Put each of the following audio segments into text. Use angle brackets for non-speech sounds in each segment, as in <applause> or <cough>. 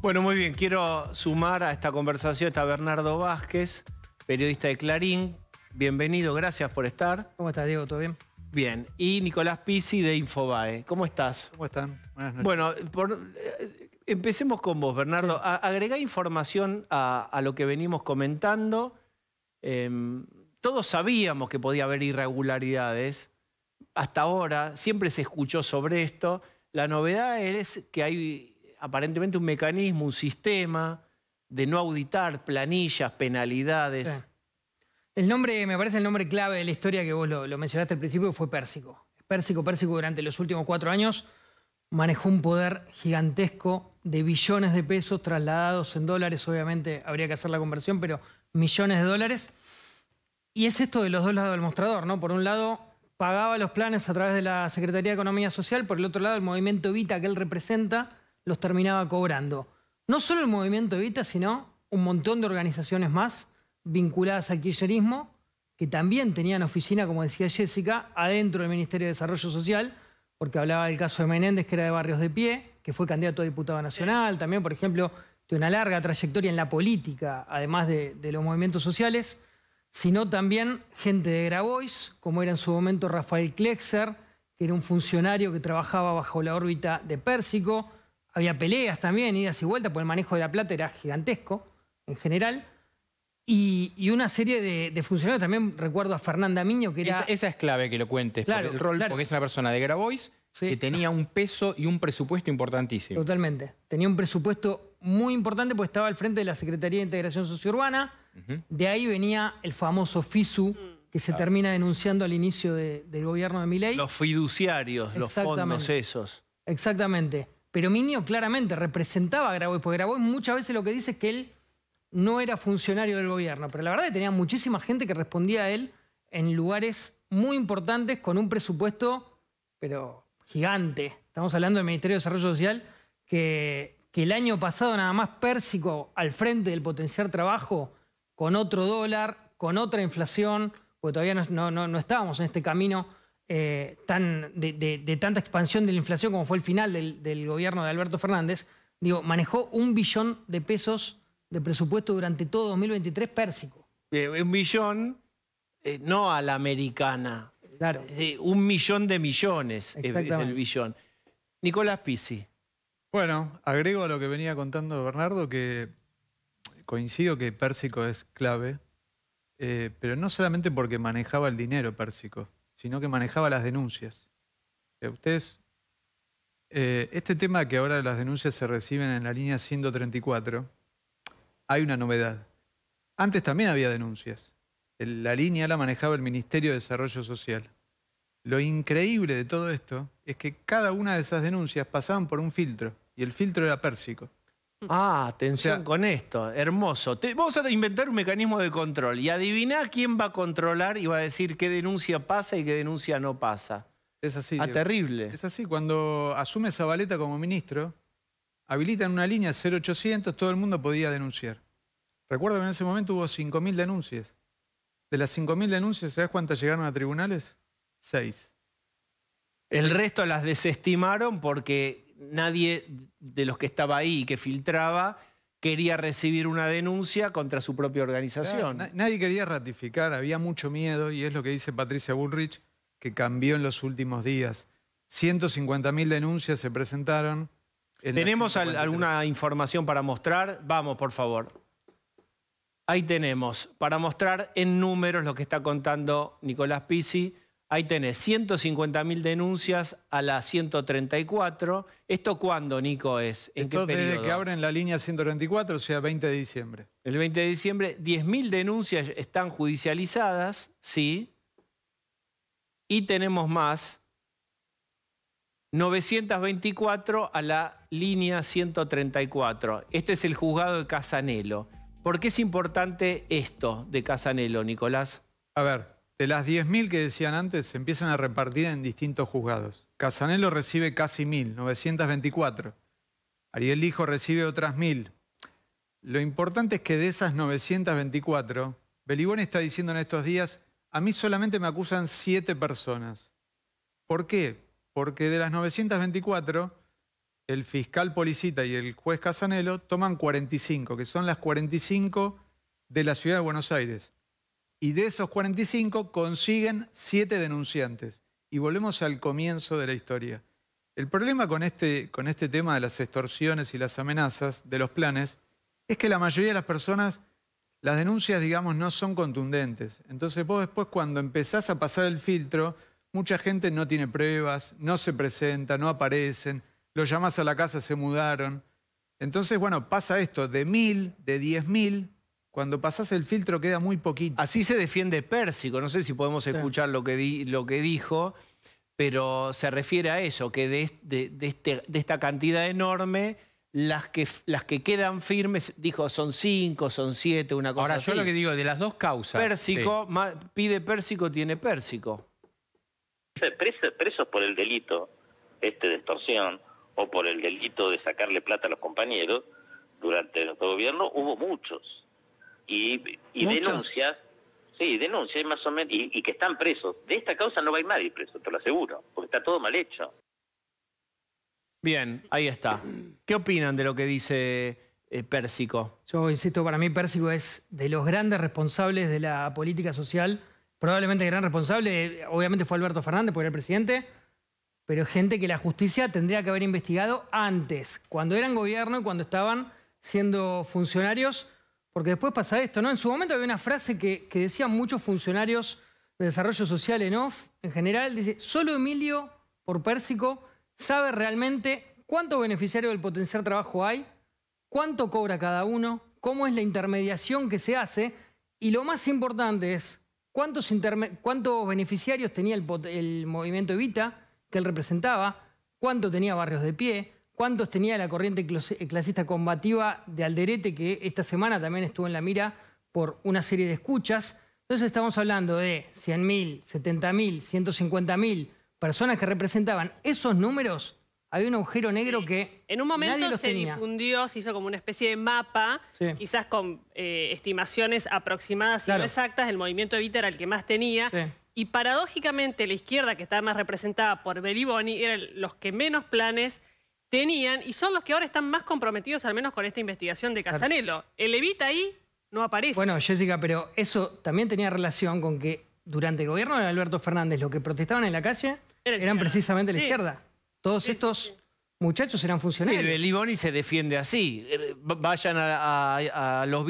Bueno, muy bien. Quiero sumar a esta conversación a Bernardo Vázquez, periodista de Clarín. Bienvenido, gracias por estar. ¿Cómo estás, Diego? ¿Todo bien? Bien. Y Nicolás Pisi de Infobae. ¿Cómo estás? ¿Cómo están? Buenas noches. Bueno, eh, empecemos con vos, Bernardo. Agregá información a, lo que venimos comentando. Em, todos sabíamos que podía haber irregularidades. Hasta ahora siempre se escuchó sobre esto. La novedad es que hay aparentemente un mecanismo, un sistema de no auditar planillas, penalidades. El nombre, me parece el nombre clave de la historia que vos lo, lo mencionaste al principio, fue Pérsico. Pérsico, Pérsico durante los últimos cuatro años manejó un poder gigantesco de billones de pesos trasladados en dólares, obviamente habría que hacer la conversión, pero millones de dólares. Y es esto de los dos lados del mostrador, ¿no? Por un lado, pagaba los planes a través de la Secretaría de Economía Social, por el otro lado, el movimiento Vita que él representa los terminaba cobrando. No solo el movimiento Evita, sino un montón de organizaciones más vinculadas al kirchnerismo, que también tenían oficina, como decía Jessica, adentro del Ministerio de Desarrollo Social, porque hablaba del caso de Menéndez, que era de Barrios de Pie, que fue candidato a diputado nacional, también, por ejemplo, de una larga trayectoria en la política, además de, de los movimientos sociales, sino también gente de Grabois, como era en su momento Rafael Klexer, que era un funcionario que trabajaba bajo la órbita de Pérsico, había peleas también, idas y vueltas, porque el manejo de la plata era gigantesco en general. Y, una serie de, funcionarios, también recuerdo a Fernanda Miño, que era... Esa, es clave que lo cuentes, el rol, porque es una persona de Grabois que tenía un peso y un presupuesto importantísimo. Totalmente. Tenía un presupuesto muy importante porque estaba al frente de la Secretaría de Integración Sociourbana. De ahí venía el famoso FISU, que se termina denunciando al inicio del gobierno de Milei. Los fiduciarios, los fondos esos. Exactamente. Pero Minio claramente representaba a Grabois, porque Grabois muchas veces lo que dice es que él no era funcionario del gobierno, pero la verdad que tenía muchísima gente que respondía a él en lugares muy importantes con un presupuesto, pero gigante. Estamos hablando del Ministerio de Desarrollo Social, que, el año pasado nada más Pérsico al frente del potenciar trabajo, con otro dólar, con otra inflación, porque todavía no, no estábamos en este camino eh, tan, de, tanta expansión de la inflación como fue el final del, gobierno de Alberto Fernández, digo, manejó un billón de pesos de presupuesto durante todo 2023 pérsico. Eh, un billón, eh, no a la americana. Claro. un millón de millones es el billón. Nicolás Pisi. Bueno, agrego a lo que venía contando Bernardo que coincido que Pérsico es clave, pero no solamente porque manejaba el dinero Pérsico, sino que manejaba las denuncias. Eh, ustedes, eh, este tema que ahora las denuncias se reciben en la línea 134, hay una novedad. Antes también había denuncias. La línea la manejaba el Ministerio de Desarrollo Social. Lo increíble de todo esto es que cada una de esas denuncias pasaban por un filtro, y el filtro era pérsico. Ah, atención con esto, hermoso. Te, vamos a inventar un mecanismo de control y adiviná quién va a controlar y va a decir qué denuncia pasa y qué denuncia no pasa. Es así. Aterrible. Ah, es así, cuando asume Zabaleta como ministro, habilitan una línea 0800, todo el mundo podía denunciar. Recuerdo que en ese momento hubo 5.000 denuncias. De las 5.000 denuncias, ¿sabes cuántas llegaron a tribunales? Seis. El resto las desestimaron porque nadie de los que estaba ahí y que filtraba quería recibir una denuncia contra su propia organización. nadie quería ratificar, había mucho miedo, y es lo que dice Patricia Bullrich, que cambió en los últimos días. 150.000 denuncias se presentaron. ¿Tenemos alguna información para mostrar? Vamos, por favor. Ahí tenemos, para mostrar en números lo que está contando Nicolás Pisi. Ahí tenés 150.000 denuncias a la 134. ¿Esto cuándo, Nico, es? ¿En Esto qué desde que abren la línea 134, o sea, 20 de diciembre. El 20 de diciembre, 10.000 denuncias están judicializadas, sí. Y tenemos más, 924 a la línea 134. Este es el juzgado de Casanelo. ¿Por qué es importante esto de Casanelo, Nicolás? A ver, de las 10.000 que decían antes, se empiezan a repartir en distintos juzgados. Casanelo recibe casi 1.000, 924. Ariel Hijo recibe otras 1.000. Lo importante es que de esas 924, Belibón está diciendo en estos días, a mí solamente me acusan 7 personas. ¿Por qué? Porque de las 924, el fiscal Policita y el juez Casanelo toman 45, que son las 45 de la ciudad de Buenos Aires y de esos 45 consiguen 7 denunciantes. Y volvemos al comienzo de la historia. El problema con este, con este tema de las extorsiones y las amenazas de los planes es que la mayoría de las personas, las denuncias, digamos, no son contundentes. Entonces vos después cuando empezás a pasar el filtro, mucha gente no tiene pruebas, no se presenta, no aparecen, los llamás a la casa, se mudaron. Entonces, bueno, pasa esto, de mil, de diez mil, cuando pasás el filtro queda muy poquito. Así se defiende Pérsico. No sé si podemos escuchar lo, que lo que dijo, pero se refiere a eso, que de, de, de, este, de esta cantidad enorme las que, las que quedan firmes, dijo, son cinco, son siete, una cosa Ahora, yo lo que digo, de las dos causas... Pérsico, pide Pérsico, tiene Pérsico. Presos, presos por el delito este de extorsión o por el delito de sacarle plata a los compañeros, durante nuestro gobierno hubo muchos y, denuncias, sí, denuncias más o menos, y, que están presos. De esta causa no va a ir nadie preso, te lo aseguro, porque está todo mal hecho. Bien, ahí está. ¿Qué opinan de lo que dice eh, Pérsico? Yo insisto, para mí Pérsico es de los grandes responsables de la política social, probablemente el gran responsable, obviamente fue Alberto Fernández, porque era el presidente, pero gente que la justicia tendría que haber investigado antes, cuando eran gobierno y cuando estaban siendo funcionarios porque después pasa esto, ¿no? En su momento había una frase que, decían muchos funcionarios de desarrollo social en off, en general, dice, solo Emilio por Pérsico sabe realmente cuántos beneficiarios del potencial trabajo hay, cuánto cobra cada uno, cómo es la intermediación que se hace y lo más importante es cuántos, cuántos beneficiarios tenía el, el movimiento Evita que él representaba, cuánto tenía barrios de pie, ¿Cuántos tenía la corriente clasista combativa de Alderete, que esta semana también estuvo en la mira por una serie de escuchas? Entonces estamos hablando de 100.000, 70.000, 150.000 personas que representaban esos números. Había un agujero negro que En un momento se difundió, se hizo como una especie de mapa, quizás con eh, estimaciones aproximadas y no exactas, el movimiento Evita era el que más tenía, Y paradójicamente la izquierda, que estaba más representada por Beriboni, eran los que menos planes tenían y son los que ahora están más comprometidos al menos con esta investigación de Casanelo. El Evita ahí no aparece. Bueno, Jessica, pero eso también tenía relación con que durante el gobierno de Alberto Fernández lo que protestaban en la calle eran precisamente la izquierda. Todos estos muchachos eran funcionarios. Sí, y se defiende así. Er, vayan a, los,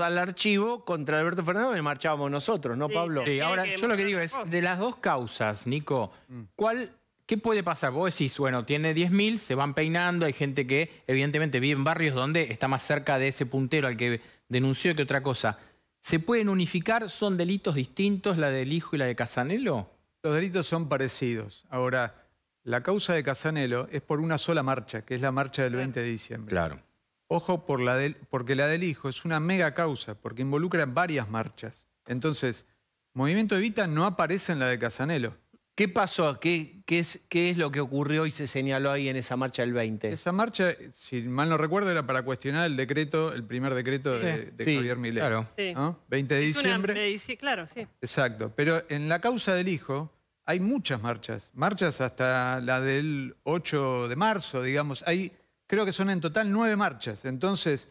a al archivo contra Alberto Fernández y marchábamos nosotros, ¿no, Pablo? Sí, ahora, yo lo que digo es, de las dos causas, Nico, mm. ¿cuál ¿Qué puede pasar? Vos decís, bueno, tiene 10.000, se van peinando, hay gente que evidentemente vive en barrios donde está más cerca de ese puntero al que denunció que otra cosa. ¿Se pueden unificar? ¿Son delitos distintos la del hijo y la de Casanelo? Los delitos son parecidos. Ahora, la causa de Casanelo es por una sola marcha, que es la marcha del 20 de diciembre. Claro. Ojo por la porque la del hijo es una mega causa, porque involucra varias marchas. Entonces, Movimiento Evita no aparece en la de Casanelo. ¿Qué pasó? ¿Qué, es, lo que ocurrió y se señaló ahí en esa marcha del 20? Esa marcha, si mal no recuerdo, era para cuestionar el decreto, el primer decreto de, Javier Milei. Claro. ¿no? 20 de diciembre. claro, sí. Exacto. Pero en la causa del hijo hay muchas marchas. Marchas hasta la del 8 de marzo, digamos. Hay, creo que son en total nueve marchas. Entonces,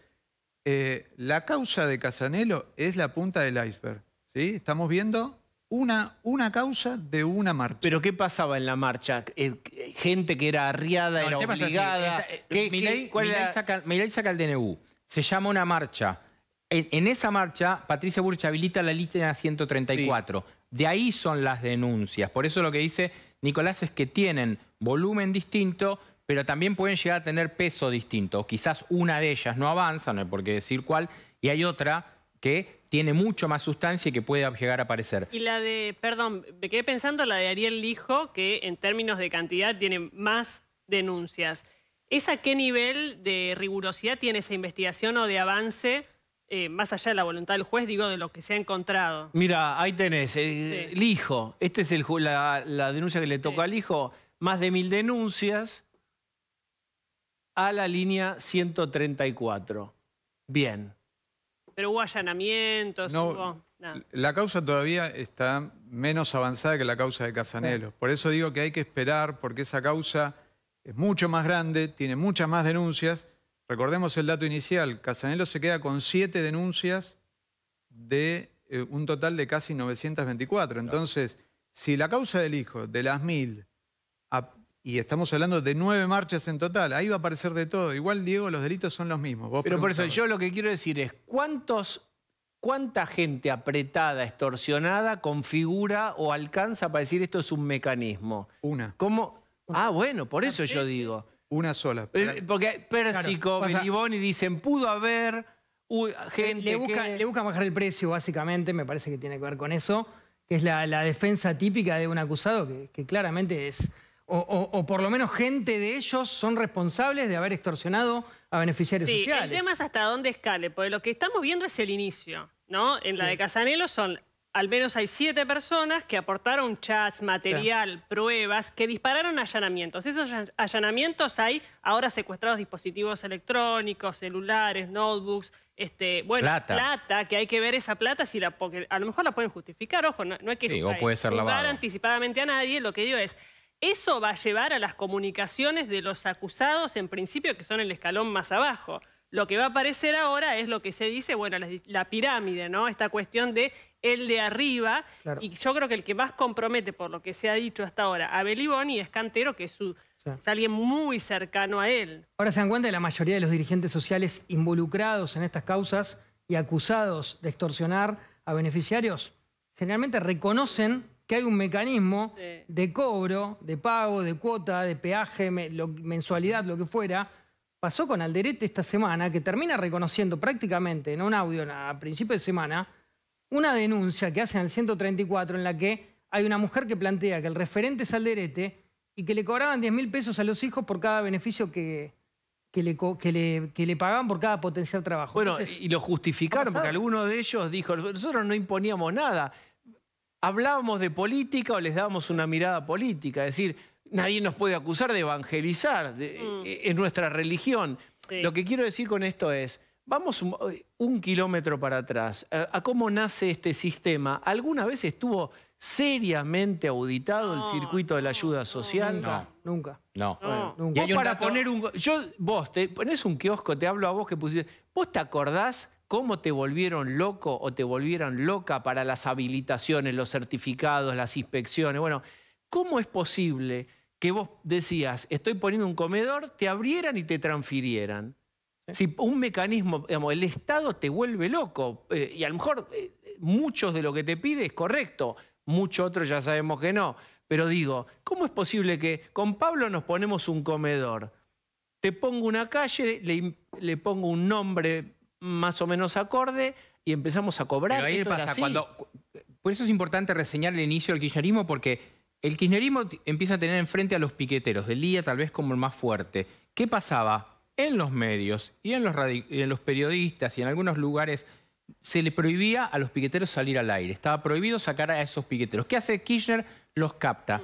eh, la causa de Casanelo es la punta del iceberg. ¿sí? Estamos viendo una, causa de una marcha. ¿Pero qué pasaba en la marcha? Eh, gente que era arriada, era obligada. Eh, Mirá y Saca, el DNU. Se llama una marcha. En, esa marcha, Patricia Burch habilita la línea 134. De ahí son las denuncias. Por eso lo que dice Nicolás es que tienen volumen distinto, pero también pueden llegar a tener peso distinto. Quizás una de ellas no avanza, no hay por qué decir cuál, y hay otra que tiene mucho más sustancia y que puede llegar a aparecer. Y la de, perdón, me quedé pensando la de Ariel Lijo, que en términos de cantidad tiene más denuncias. ¿Es a qué nivel de rigurosidad tiene esa investigación o de avance eh, más allá de la voluntad del juez, digo, de lo que se ha encontrado. Mira, ahí tenés, eh, Lijo, esta es la, denuncia que le tocó al hijo, más de mil denuncias a la línea 134. Bien. Pero hubo allanamientos, no, La causa todavía está menos avanzada que la causa de Casanelos. Por eso digo que hay que esperar, porque esa causa es mucho más grande, tiene muchas más denuncias. Recordemos el dato inicial, Casanelo se queda con siete denuncias de eh, un total de casi 924. Entonces, si la causa del hijo, de las mil, y estamos hablando de nueve marchas en total. Ahí va a aparecer de todo. Igual, Diego, los delitos son los mismos. Pero por eso yo lo que quiero decir es, ¿cuántos, ¿cuánta gente apretada, extorsionada, configura o alcanza para decir esto es un mecanismo? Una. ¿Cómo? Ah, bueno, por eso yo digo. Una sola. Eh, porque Pérsico, claro, y dicen, pudo haber gente le busca, que... le busca bajar el precio, básicamente, me parece que tiene que ver con eso, que es la, defensa típica de un acusado, que claramente es o, por lo menos gente de ellos son responsables de haber extorsionado a beneficiarios sociales. Sí, el tema es hasta dónde escale, porque lo que estamos viendo es el inicio, ¿no? En la de Casanelo son, al menos hay siete personas que aportaron chats, material, pruebas, que dispararon allanamientos. Esos allanamientos hay ahora secuestrados dispositivos electrónicos, celulares, notebooks, este, bueno, plata. que hay que ver esa plata, si la, porque a lo mejor la pueden justificar, ojo, no, hay que sí, puede ser anticipadamente a nadie, lo que digo es, eso va a llevar a las comunicaciones de los acusados, en principio, que son el escalón más abajo. Lo que va a aparecer ahora es lo que se dice, bueno, la, pirámide, ¿no? Esta cuestión de el de arriba. Y yo creo que el que más compromete, por lo que se ha dicho hasta ahora, a Beliboni es Cantero, que es alguien muy cercano a él. Ahora se dan cuenta de la mayoría de los dirigentes sociales involucrados en estas causas y acusados de extorsionar a beneficiarios, generalmente reconocen que hay un mecanismo de cobro, de pago, de cuota, de peaje, mensualidad, lo que fuera. Pasó con Alderete esta semana, que termina reconociendo prácticamente en un audio a principio de semana una denuncia que hacen al 134 en la que hay una mujer que plantea que el referente es Alderete y que le cobraban 10 mil pesos a los hijos por cada beneficio que, que le, que, pagaban por cada potencial trabajo. Bueno, y lo justificaron, porque alguno de ellos dijo, nosotros no imponíamos nada hablábamos de política o les dábamos una mirada política. Es decir, nadie nos puede acusar de evangelizar en mm. eh, nuestra religión. Lo que quiero decir con esto es, vamos un, eh, kilómetro para atrás, a, cómo nace este sistema. ¿Alguna vez estuvo seriamente auditado el circuito de la ayuda social? No, nunca. No. Nunca. Vos para poner un... Yo, vos, te pones un kiosco, te hablo a vos que pusiste... ¿Vos te acordás cómo te volvieron loco o te volvieron loca para las habilitaciones, los certificados, las inspecciones. Bueno, ¿cómo es posible que vos decías, estoy poniendo un comedor, te abrieran y te transfirieran? Si un mecanismo, digamos, el Estado te vuelve loco eh, y a lo mejor eh, muchos de lo que te pide es correcto, muchos otros ya sabemos que no. Pero digo, ¿cómo es posible que con Pablo nos ponemos un comedor? Te pongo una calle, le pongo un nombre más o menos acorde y empezamos a cobrar. Pero ahí pasa cuando... Por eso es importante reseñar el inicio del kirchnerismo porque el kirchnerismo empieza a tener enfrente a los piqueteros del día tal vez como el más fuerte. ¿Qué pasaba? En los medios y en los, periodistas y en algunos lugares se le prohibía a los piqueteros salir al aire. Estaba prohibido sacar a esos piqueteros. ¿Qué hace Kirchner? Los capta mm.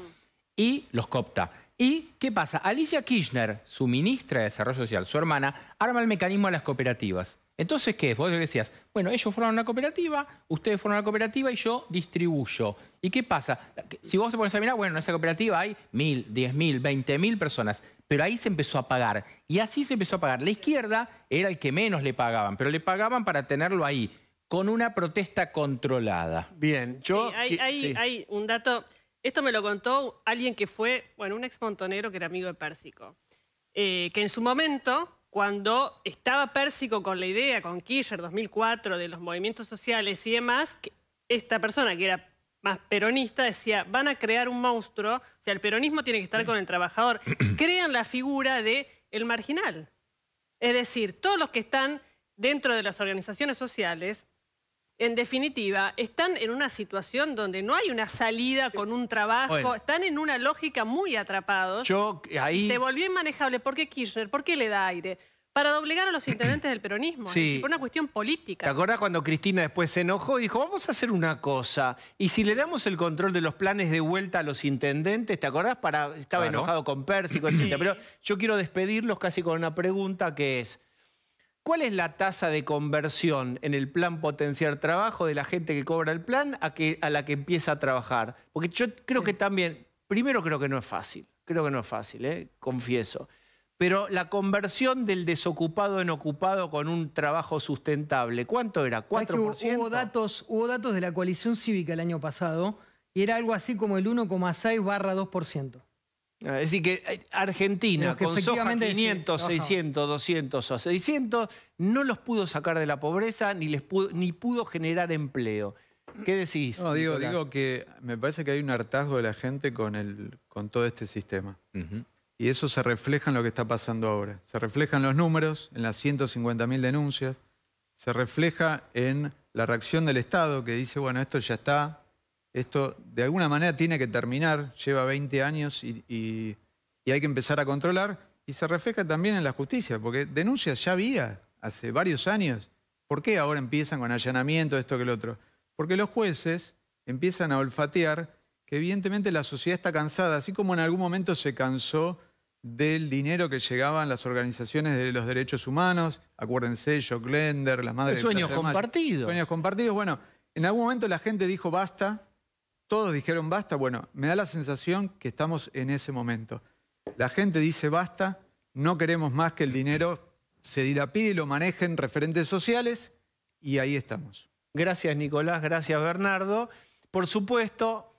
y los copta. ¿Y qué pasa? Alicia Kirchner, su ministra de Desarrollo Social, su hermana, arma el mecanismo a las cooperativas. Entonces, ¿qué es? Vos decías, bueno, ellos fueron una cooperativa, ustedes fueron una cooperativa y yo distribuyo. ¿Y qué pasa? Si vos te pones a mirar, bueno, en esa cooperativa hay mil, diez mil, veinte mil personas, pero ahí se empezó a pagar. Y así se empezó a pagar. La izquierda era el que menos le pagaban, pero le pagaban para tenerlo ahí, con una protesta controlada. Bien, yo... hay, un dato, esto me lo contó alguien que fue, bueno, un ex exmontonero que era amigo de Pérsico, eh, que en su momento cuando estaba Pérsico con la idea, con Kirchner, 2004, de los movimientos sociales y demás, esta persona que era más peronista decía, van a crear un monstruo, o sea, el peronismo tiene que estar con el trabajador, <clears throat> crean la figura de el marginal. Es decir, todos los que están dentro de las organizaciones sociales en definitiva, están en una situación donde no hay una salida con un trabajo, están en una lógica muy atrapados. Yo eh, ahí... Se volvió inmanejable. ¿Por qué Kirchner? ¿Por qué le da aire? Para doblegar a los intendentes del peronismo, sí. por una cuestión política. ¿Te acordás cuando Cristina después se enojó y dijo, vamos a hacer una cosa, y si le damos el control de los planes de vuelta a los intendentes, ¿te acordás? Para, estaba enojado con Pérsico, etc. Pero yo quiero despedirlos casi con una pregunta que es, ¿Cuál es la tasa de conversión en el plan potenciar trabajo de la gente que cobra el plan a, que, a la que empieza a trabajar? Porque yo creo que también, primero creo que no es fácil, creo que no es fácil, ¿eh? confieso. Pero la conversión del desocupado en ocupado con un trabajo sustentable, ¿cuánto era? ¿4%? datos, hubo datos de la coalición cívica el año pasado y era algo así como el 1,6 barra 2%. Ah, decir, que eh, Argentina, con soja 500, 600, 200 o 600, no los pudo sacar de la pobreza ni, les pudo, ni pudo generar empleo. ¿Qué decís? No, digo, digo que me parece que hay un hartazgo de la gente con, el, con todo este sistema. Y eso se refleja en lo que está pasando ahora. Se refleja en los números, en las 150.000 denuncias. Se refleja en la reacción del Estado que dice, bueno, esto ya está, esto de alguna manera tiene que terminar, lleva 20 años y, hay que empezar a controlar. Y se refleja también en la justicia, porque denuncias ya había hace varios años. ¿Por qué ahora empiezan con allanamiento, esto que el otro? Porque los jueces empiezan a olfatear que evidentemente la sociedad está cansada, así como en algún momento se cansó del dinero que llegaban las organizaciones de los derechos humanos, acuérdense, Jock Lender, las madres... Sueños compartidos. Sueños compartidos. Bueno, en algún momento la gente dijo basta, todos dijeron basta. Bueno, me da la sensación que estamos en ese momento. La gente dice basta, no queremos más que el dinero se dilapide y lo manejen referentes sociales y ahí estamos. Gracias Nicolás, gracias Bernardo. Por supuesto,